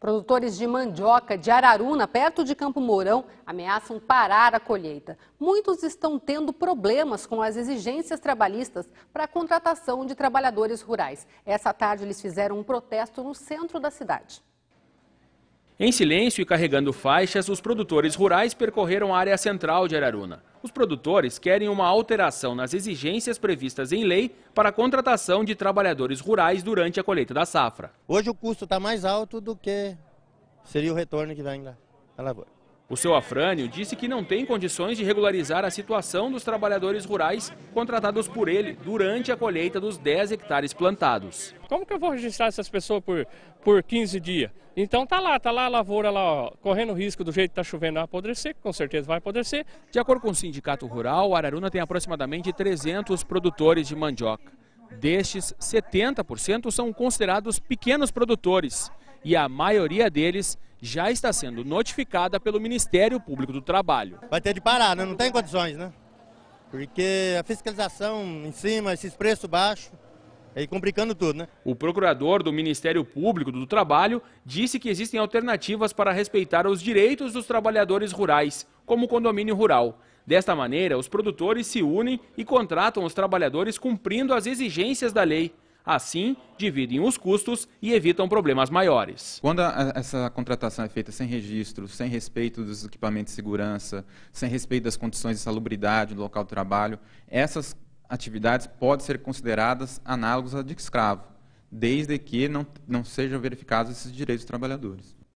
Produtores de mandioca de Araruna, perto de Campo Mourão, ameaçam parar a colheita. Muitos estão tendo problemas com as exigências trabalhistas para a contratação de trabalhadores rurais. Essa tarde, eles fizeram um protesto no centro da cidade. Em silêncio e carregando faixas, os produtores rurais percorreram a área central de Araruna. Os produtores querem uma alteração nas exigências previstas em lei para a contratação de trabalhadores rurais durante a colheita da safra. Hoje o custo está mais alto do que seria o retorno que vem da lavoura. O seu Afrânio disse que não tem condições de regularizar a situação dos trabalhadores rurais contratados por ele durante a colheita dos 10 hectares plantados. Como que eu vou registrar essas pessoas por, por 15 dias? Então tá lá, tá lá a lavoura lá, ó, correndo risco do jeito que tá chovendo, vai apodrecer, com certeza vai apodrecer. De acordo com o Sindicato Rural, Araruna tem aproximadamente 300 produtores de mandioca. Destes, 70% são considerados pequenos produtores e a maioria deles já está sendo notificada pelo Ministério Público do Trabalho. Vai ter de parar, né? não tem condições, né? Porque a fiscalização em cima, esses preços baixos, aí complicando tudo, né? O procurador do Ministério Público do Trabalho disse que existem alternativas para respeitar os direitos dos trabalhadores rurais, como o condomínio rural. Desta maneira, os produtores se unem e contratam os trabalhadores cumprindo as exigências da lei. Assim, dividem os custos e evitam problemas maiores. Quando a, essa contratação é feita sem registro, sem respeito dos equipamentos de segurança, sem respeito das condições de salubridade do local de trabalho, essas atividades podem ser consideradas análogas à de escravo, desde que não, não sejam verificados esses direitos dos trabalhadores.